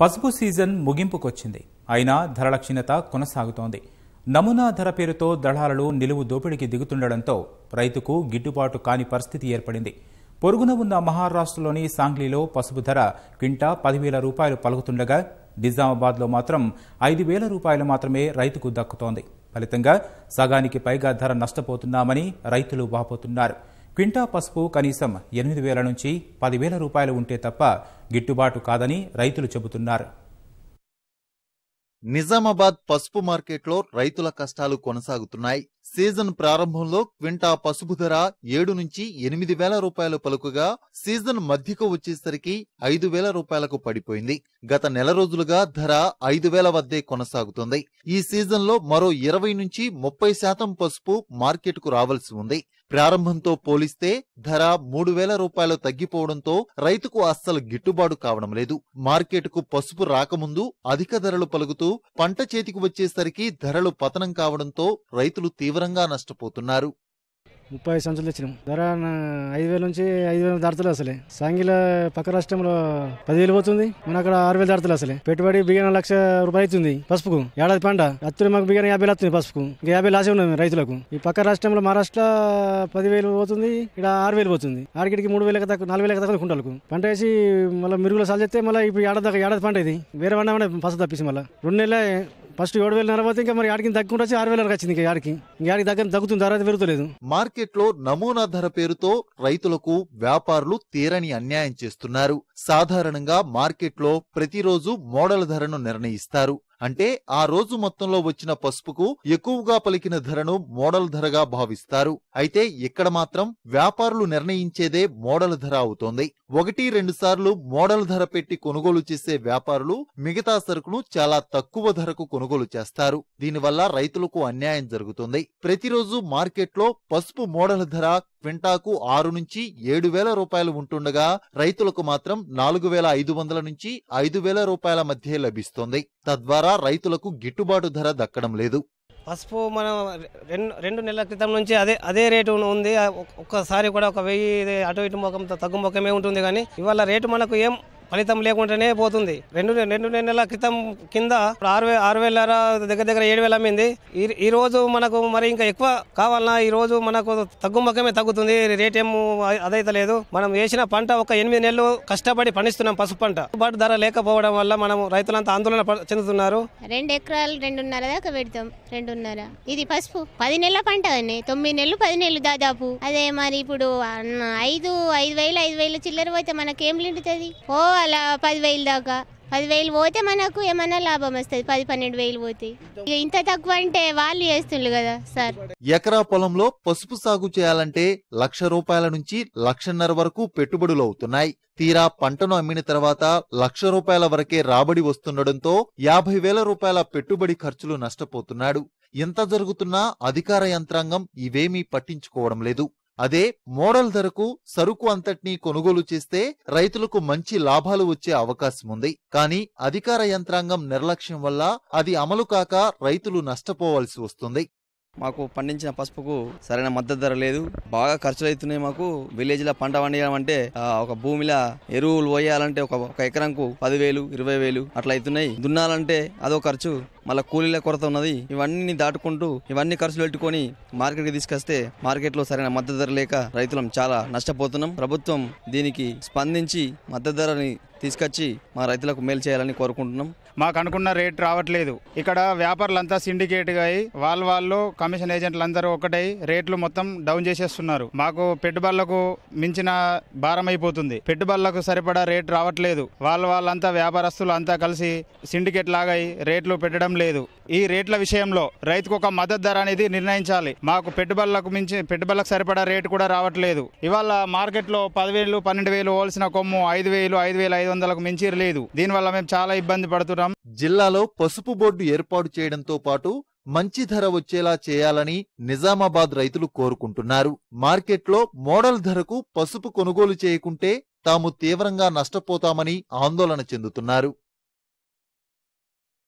పసుపు సీజన్ ముగింపుకొచ్చింది అయినా ధరల క్షీణత కొనసాగుతోంది నమూనా ధర పేరుతో దళాలలో నిలువు దోపిడీకి దిగుతుండటంతో రైతుకు గిట్టుబాటు కాని పరిస్థితి ఏర్పడింది పొరుగున ఉన్న మహారాష్ట్రలోని సాంగ్లీలో పసుపు ధర క్వింటా పదివేల రూపాయలు పలుకుతుండగా నిజామాబాద్లో మాత్రం ఐదు వేల రూపాయలు మాత్రమే రైతుకు దక్కుతోంది ఫలితంగా సగానికి పైగా ధర నష్టపోతున్నామని రైతులు వాపోతున్నారు క్వింటా పసుపు కనీసం ఎనిమిది వేల నుంచి పదివేల రూపాయలు ఉంటే తప్ప గిట్టుబాటు కాదని రైతులు చెబుతున్నారు నిజామాబాద్ పసుపు మార్కెట్లో రైతుల కష్టాలు కొనసాగుతున్నాయి సీజన్ ప్రారంభంలో క్వింటా పసుపు ధర ఏడు నుంచి ఎనిమిది వేల రూపాయలు పలుకుగా సీజన్ మధ్యకు వచ్చేసరికి ఐదు వేల రూపాయలకు పడిపోయింది గత నెల రోజులుగా ధర ఐదు వేల వద్దే కొనసాగుతుంది ఈ సీజన్లో మరో ఇరవై నుంచి ముప్పై శాతం పసుపు మార్కెట్కు రావాల్సి ఉంది ప్రారంభంతో పోలిస్తే ధర మూడు వేల రూపాయలు తగ్గిపోవడంతో రైతుకు అస్సలు గిట్టుబాటు కావడం లేదు మార్కెట్కు పసుపు రాకముందు అధిక ధరలు పలుకుతూ పంట చేతికి వచ్చేసరికి ధరలు పతనం కావడంతో రైతులు తీవ్రంగా నష్టపోతున్నారు ముప్పై సంవత్సరాలు తెచ్చినాం ధర ఐదు వేల నుంచి ఐదు వేల దారుతులు అసలే సాంగిల పక్క రాష్ట్రంలో పదివేలు పోతుంది మన అక్కడ ఆరు వేలు దాడుతులు అసలే పెట్టుబడి బియ్యం లక్ష రూపాయలు అవుతుంది పసుపుకు ఏడాది పంట అత్తులు మాకు బియ్యం యాభై వస్తుంది పసుపుకు ఇంకా యాభై లాసే ఉన్నాయి రైతులకు ఈ పక్క రాష్ట్రంలో మహారాష్ట్ర పదివేలు పోతుంది ఇక్కడ ఆరు వేలు పోతుంది ఆడికిడికి మూడు వేలకు తక్కువ నాలుగు వేలకు తక్కువ కుంటలకు పంట వేసి మళ్ళీ మిరుగులు సాల్ చేస్తే మళ్ళీ ఇప్పుడు ఏడాది ఏడాది పంట ఇది వేరే వండ పసుపు తప్పించి మళ్ళీ రెండు నెలలే ఫస్ట్ ఏడు వేల తర్వాత ఇంకా మరి ఆడికి తగ్గుకుంటే వచ్చి ఆరు వరకు వచ్చింది ఇంకా ఆడికి ఆడికి దగ్గర తగ్గుతుంది తర్వాత పెరుగుతలేదు మార్కెట్ లో నమూనా ధర పేరుతో రైతులకు వ్యాపారులు తీరని అన్యాయం చేస్తున్నారు సాధారణంగా మార్కెట్ లో ప్రతిరోజు మోడల్ ధరను నిర్ణయిస్తారు అంటే ఆ రోజు మొత్తంలో వచ్చిన పసుపుకు ఎక్కువగా పలికిన ధరను మోడల్ ధరగా భావిస్తారు అయితే ఇక్కడ మాత్రం వ్యాపారులు నిర్ణయించేదే మోడల్ ధర అవుతోంది ఒకటి రెండు సార్లు మోడల్ ధర పెట్టి కొనుగోలు చేసే వ్యాపారులు మిగతా సరుకును చాలా తక్కువ ధరకు కొనుగోలు చేస్తారు దీనివల్ల రైతులకు అన్యాయం జరుగుతుంది ప్రతిరోజు మార్కెట్లో పసుపు మోడల్ ధర క్వింటాకు ఆరు నుంచి ఏడు వేల రూపాయలు ఉంటుండగా రైతులకు మాత్రం నాలుగు వేల ఐదు వందల నుంచి ఐదు వేల రూపాయల మధ్య లభిస్తోంది తద్వారా రైతులకు గిట్టుబాటు ధర దక్కడం లేదు పసుపు మనం రెండు రెండు నెలల క్రితం నుంచి అదే అదే రేటు ఉంది ఒక్కసారి కూడా ఒక వెయ్యి అటు ఇటు ముఖం తగ్గు ముఖమే ఉంటుంది కానీ ఇవాళ రేటు మనకు ఏం ఫలితం లేకుండానే పోతుంది రెండు రెండు నెలల క్రితం కింద ఆరు ఆరు వేల దగ్గర దగ్గర ఏడు వేల అమ్మింది ఈ రోజు మనకు మరి ఇంకా ఎక్కువ కావాలన్నా ఈ రోజు మనకు తగ్గుముఖమే తగ్గుతుంది రేట్ ఏమో అదైతే లేదు మనం వేసిన పంట ఒక ఎనిమిది నెలలు కష్టపడి పండిస్తున్నాం పసుపు పంట బాటు ధర లేకపోవడం వల్ల మనం రైతులంతా ఆందోళన చెందుతున్నారు రెండు ఎకరాలు రెండున్నర దాకా పెడతాం రెండున్నర ఇది పసుపు పది నెలల పంట అని తొమ్మిది నెలలు పది నెలలు దాదాపు అదే మరి ఇప్పుడు ఐదు ఐదు వేలు ఐదు వేలు చిల్లర పోతే మనకేం నిండుతుంది ఓ అలా పదివేలు దాకా పదివేలు పోతే మనకు ఏమైనా లాభం వస్తుంది పది పన్నెండు వేలు పోతే ఇంత తక్కువ అంటే వాళ్ళు చేస్తుండ్రు కదా సార్ ఎకరా పొలంలో పసుపు సాగు చేయాలంటే లక్ష రూపాయల నుంచి లక్షన్నర వరకు పెట్టుబడులు అవుతున్నాయి తీరా పంటను అమ్మిన తర్వాత లక్ష రూపాయల వరకే రాబడి వస్తుండటంతో యాభై వేల రూపాయల పెట్టుబడి ఖర్చులు నష్టపోతున్నాడు ఎంత జరుగుతున్నా అధికార యంత్రాంగం ఇవేమీ పట్టించుకోవడం లేదు అదే మోడల్ ధరకు సరుకు అంతటినీ కొనుగోలు చేస్తే రైతులకు మంచి లాభాలు వచ్చే అవకాశం ఉంది కానీ అధికార యంత్రాంగం నిర్లక్ష్యం వల్ల అది అమలు కాక రైతులు నష్టపోవాల్సి వస్తుంది మాకు పండించిన పసుపుకు సరైన మద్దతు ధర లేదు బాగా ఖర్చులు అవుతున్నాయి మాకు విలేజ్ లా పంట పండియాలంటే ఒక భూమిలో ఎరువులు పోయాలంటే ఒక ఎకరంకు పదివేలు ఇరవై వేలు అట్లా అవుతున్నాయి దున్నాలంటే అదో ఖర్చు మళ్ళీ కూలీల కొరత ఉన్నది ఇవన్నీ దాటుకుంటూ ఇవన్నీ ఖర్చులు పెట్టుకొని కి తీసుకొస్తే మార్కెట్లో సరైన మద్దతు ధర లేక రైతులం చాలా నష్టపోతున్నాం ప్రభుత్వం దీనికి స్పందించి మద్దతు ధరని తీసుకొచ్చి మా రైతులకు మేలు చేయాలని కోరుకుంటున్నాం మాకు అనుకున్న రేట్ రావట్లేదు ఇక్కడ వ్యాపారులంతా సిండికేట్గా అయి వాళ్ళ వాళ్ళు కమిషన్ ఏజెంట్లు అందరూ ఒకటై రేట్లు మొత్తం డౌన్ చేసేస్తున్నారు మాకు పెట్టుబడులకు మించిన భారం అయిపోతుంది పెట్టుబడులకు సరిపడా రేట్ రావట్లేదు వాళ్ళ వాళ్ళంతా వ్యాపారస్తులు అంతా కలిసి సిండికేట్ లాగా రేట్లు పెట్టడం చేయడం లేదు ఈ రేట్ల విషయంలో రైతుకు ఒక మద్దతు ధర అనేది నిర్ణయించాలి మాకు పెట్టుబడులకు మించి పెట్టుబడులకు సరిపడా రేటు కూడా రావట్లేదు ఇవాళ మార్కెట్లో పదివేలు పన్నెండు వేలు పోల్సిన కొమ్ము ఐదు వేలు ఐదు వేల ఐదు వందలకు మించి లేదు దీనివల్ల మేము చాలా ఇబ్బంది పడుతున్నాం జిల్లాలో పసుపు బోర్డు ఏర్పాటు చేయడంతో పాటు మంచి ధర వచ్చేలా చేయాలని నిజామాబాద్ రైతులు కోరుకుంటున్నారు మార్కెట్లో మోడల్ ధరకు పసుపు కొనుగోలు చేయకుంటే తాము తీవ్రంగా నష్టపోతామని ఆందోళన చెందుతున్నారు